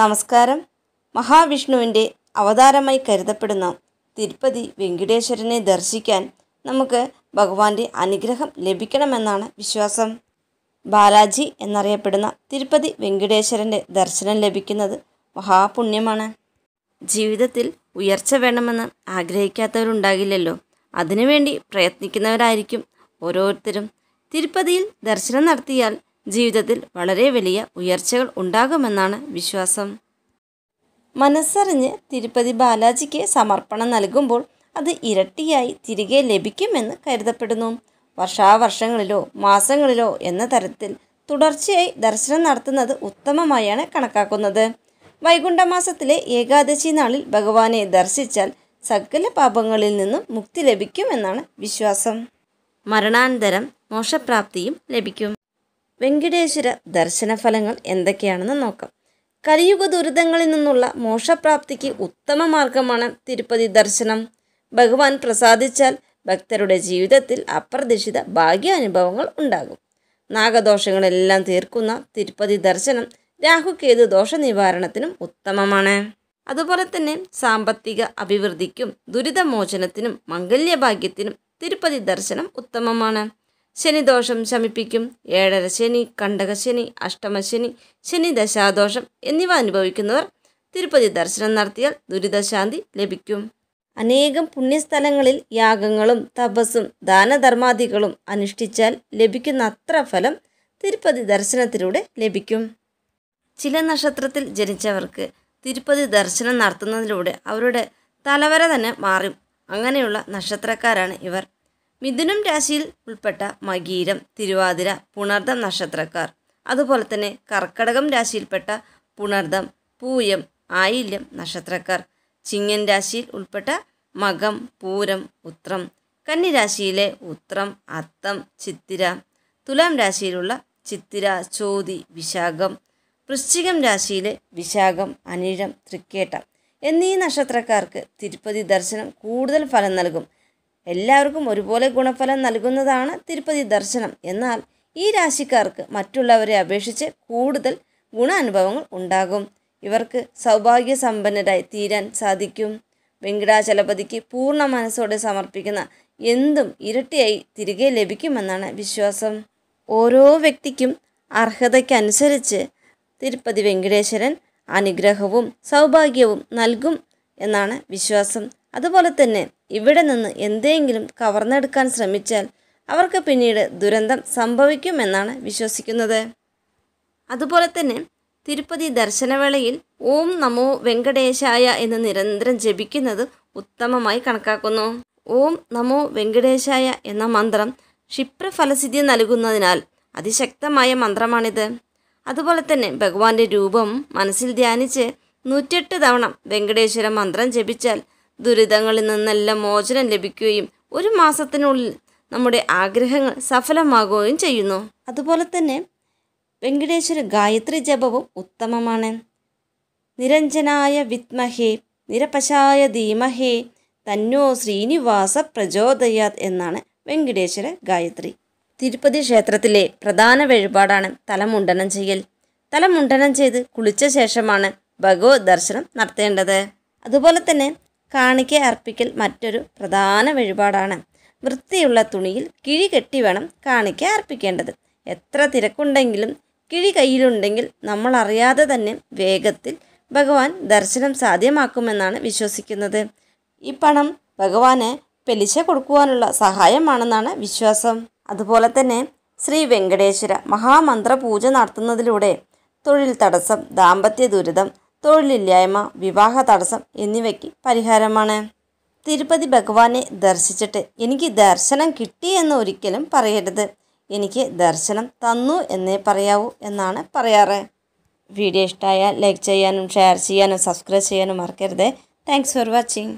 നമസ്കാരം മഹാവിഷ്ണുവിൻ്റെ അവതാരമായി കരുതപ്പെടുന്ന തിരുപ്പതി വെങ്കടേശ്വരനെ ദർശിക്കാൻ നമുക്ക് ഭഗവാന്റെ അനുഗ്രഹം ലഭിക്കണമെന്നാണ് വിശ്വാസം ബാലാജി എന്നറിയപ്പെടുന്ന തിരുപ്പതി വെങ്കടേശ്വരൻ്റെ ദർശനം ലഭിക്കുന്നത് മഹാപുണ്യമാണ് ജീവിതത്തിൽ ഉയർച്ച വേണമെന്ന് ആഗ്രഹിക്കാത്തവരുണ്ടാകില്ലല്ലോ അതിനുവേണ്ടി പ്രയത്നിക്കുന്നവരായിരിക്കും ഓരോരുത്തരും തിരുപ്പതിയിൽ ദർശനം നടത്തിയാൽ ജീവിതത്തിൽ വളരെ വലിയ ഉയർച്ചകൾ ഉണ്ടാകുമെന്നാണ് വിശ്വാസം മനസ്സറിഞ്ഞ് തിരുപ്പതി ബാലാജിക്ക് സമർപ്പണം നൽകുമ്പോൾ അത് ഇരട്ടിയായി തിരികെ ലഭിക്കുമെന്ന് കരുതപ്പെടുന്നു വർഷാവർഷങ്ങളിലോ മാസങ്ങളിലോ എന്ന തരത്തിൽ തുടർച്ചയായി ദർശനം നടത്തുന്നത് ഉത്തമമായാണ് കണക്കാക്കുന്നത് വൈകുണ്ഠമാസത്തിലെ ഏകാദശി നാളിൽ ഭഗവാനെ ദർശിച്ചാൽ സകല പാപങ്ങളിൽ നിന്നും മുക്തി ലഭിക്കുമെന്നാണ് വിശ്വാസം മരണാനന്തരം മോക്ഷപ്രാപ്തിയും ലഭിക്കും വെങ്കടേശ്വര ദർശനഫലങ്ങൾ എന്തൊക്കെയാണെന്ന് നോക്കാം കലിയുഗ ദുരിതങ്ങളിൽ നിന്നുള്ള മോക്ഷപ്രാപ്തിക്ക് ഉത്തമ മാർഗമാണ് തിരുപ്പതി ദർശനം ഭഗവാൻ പ്രസാദിച്ചാൽ ഭക്തരുടെ ജീവിതത്തിൽ അപ്രതീക്ഷിത ഭാഗ്യാനുഭവങ്ങൾ ഉണ്ടാകും നാഗദോഷങ്ങളെല്ലാം തീർക്കുന്ന തിരുപ്പതി ദർശനം രാഹുക്കേതു ദോഷ നിവാരണത്തിനും ഉത്തമമാണ് അതുപോലെ തന്നെ സാമ്പത്തിക അഭിവൃദ്ധിക്കും ദുരിതമോചനത്തിനും മംഗല്യഭാഗ്യത്തിനും തിരുപ്പതി ദർശനം ഉത്തമമാണ് ശനിദോഷം ശമിപ്പിക്കും ഏഴര ശനി കണ്ടകശനി അഷ്ടമശനി ശനി ദശാദോഷം എന്നിവ അനുഭവിക്കുന്നവർ തിരുപ്പതി ദർശനം നടത്തിയാൽ ദുരിതശാന്തി ലഭിക്കും അനേകം പുണ്യസ്ഥലങ്ങളിൽ യാഗങ്ങളും തപസ്സും ദാനധർമാദികളും അനുഷ്ഠിച്ചാൽ ലഭിക്കുന്ന അത്ര ഫലം തിരുപ്പതി ദർശനത്തിലൂടെ ലഭിക്കും ചില നക്ഷത്രത്തിൽ ജനിച്ചവർക്ക് തിരുപ്പതി ദർശനം നടത്തുന്നതിലൂടെ അവരുടെ തലവര തന്നെ മാറും അങ്ങനെയുള്ള നക്ഷത്രക്കാരാണ് ഇവർ മിഥുനം രാശിയിൽ ഉൾപ്പെട്ട മകീരം തിരുവാതിര പുണർദം നക്ഷത്രക്കാർ അതുപോലെ തന്നെ കർക്കടകം രാശിയിൽപ്പെട്ട പുണർദം പൂയം ആയില്യം നക്ഷത്രക്കാർ ചിങ്ങൻ രാശിയിൽ ഉൾപ്പെട്ട മകം പൂരം ഉത്രം കന്നിരാശിയിലെ ഉത്രം അത്തം ചിത്തിര തുലാം രാശിയിലുള്ള ചിത്തിര ചോതി വിശാഖം വൃശ്ചികം രാശിയിലെ വിശാഖം അനിഴം തൃക്കേട്ടം എന്നീ നക്ഷത്രക്കാർക്ക് തിരുപ്പതി ദർശനം കൂടുതൽ ഫലം നൽകും എല്ലാവർക്കും ഒരുപോലെ ഗുണഫലം നൽകുന്നതാണ് തിരുപ്പതി ദർശനം എന്നാൽ ഈ രാശിക്കാർക്ക് മറ്റുള്ളവരെ അപേക്ഷിച്ച് കൂടുതൽ ഗുണാനുഭവങ്ങൾ ഉണ്ടാകും ഇവർക്ക് സൗഭാഗ്യ സമ്പന്നരായി തീരാൻ സാധിക്കും വെങ്കടാചലപതിക്ക് പൂർണ്ണ മനസ്സോടെ സമർപ്പിക്കുന്ന എന്തും ഇരട്ടിയായി തിരികെ ലഭിക്കുമെന്നാണ് വിശ്വാസം ഓരോ വ്യക്തിക്കും അർഹതയ്ക്കനുസരിച്ച് തിരുപ്പതി വെങ്കടേശ്വരൻ അനുഗ്രഹവും സൗഭാഗ്യവും നൽകും എന്നാണ് വിശ്വാസം അതുപോലെ തന്നെ ഇവിടെ നിന്ന് എന്തെങ്കിലും കവർന്നെടുക്കാൻ ശ്രമിച്ചാൽ അവർക്ക് പിന്നീട് ദുരന്തം സംഭവിക്കുമെന്നാണ് വിശ്വസിക്കുന്നത് അതുപോലെ തന്നെ തിരുപ്പതി ദർശനവേളയിൽ ഓം നമോ വെങ്കടേശായ എന്ന് നിരന്തരം ജപിക്കുന്നത് ഉത്തമമായി കണക്കാക്കുന്നു ഓം നമോ വെങ്കടേശായ എന്ന മന്ത്രം ക്ഷിപ്രഫലസിദ്ധി നൽകുന്നതിനാൽ അതിശക്തമായ മന്ത്രമാണിത് അതുപോലെ തന്നെ ഭഗവാന്റെ രൂപം മനസ്സിൽ ധ്യാനിച്ച് നൂറ്റെട്ട് തവണ വെങ്കടേശ്വര മന്ത്രം ജപിച്ചാൽ ദുരിതങ്ങളിൽ നിന്നെല്ലാം മോചനം ലഭിക്കുകയും ഒരു മാസത്തിനുള്ളിൽ നമ്മുടെ ആഗ്രഹങ്ങൾ സഫലമാകുകയും ചെയ്യുന്നു അതുപോലെ തന്നെ വെങ്കടേശ്വര ഗായത്രി ജപവും ഉത്തമമാണ് നിരഞ്ജനായ വിത്മഹേ നിരപശായ ധീമഹേ തന്നോ ശ്രീനിവാസ പ്രചോദയാത് എന്നാണ് വെങ്കടേശ്വര ഗായത്രി തിരുപ്പതി ക്ഷേത്രത്തിലെ പ്രധാന വഴിപാടാണ് തലമുണ്ടനം ചെയ്യൽ തലമുണ്ടനം ചെയ്ത് കുളിച്ച ശേഷമാണ് ഭഗവത് ദർശനം നടത്തേണ്ടത് അതുപോലെ തന്നെ കാണിക്ക അർപ്പിക്കൽ മറ്റൊരു പ്രധാന വഴിപാടാണ് വൃത്തിയുള്ള തുണിയിൽ കിഴി കെട്ടി വേണം കാണിക്ക അർപ്പിക്കേണ്ടത് എത്ര തിരക്കുണ്ടെങ്കിലും കിഴി കയ്യിലുണ്ടെങ്കിൽ നമ്മൾ അറിയാതെ തന്നെ വേഗത്തിൽ ഭഗവാൻ ദർശനം സാധ്യമാക്കുമെന്നാണ് വിശ്വസിക്കുന്നത് ഈ പണം ഭഗവാന് പെലിശ കൊടുക്കുവാനുള്ള സഹായമാണെന്നാണ് വിശ്വാസം അതുപോലെ തന്നെ ശ്രീ വെങ്കടേശ്വര മഹാമന്ത്ര പൂജ നടത്തുന്നതിലൂടെ തൊഴിൽ തടസ്സം ദാമ്പത്യ ദുരിതം തൊഴിലില്ലായ്മ വിവാഹ തടസ്സം എന്നിവയ്ക്ക് പരിഹാരമാണ് തിരുപ്പതി ഭഗവാനെ ദർശിച്ചിട്ട് എനിക്ക് ദർശനം കിട്ടി എന്ന് ഒരിക്കലും പറയരുത് എനിക്ക് ദർശനം തന്നു എന്നേ പറയാവൂ എന്നാണ് പറയാറ് വീഡിയോ ഇഷ്ടമായാൽ ലൈക്ക് ചെയ്യാനും ഷെയർ ചെയ്യാനും സബ്സ്ക്രൈബ് ചെയ്യാനും മറക്കരുത് താങ്ക്സ് ഫോർ വാച്ചിങ്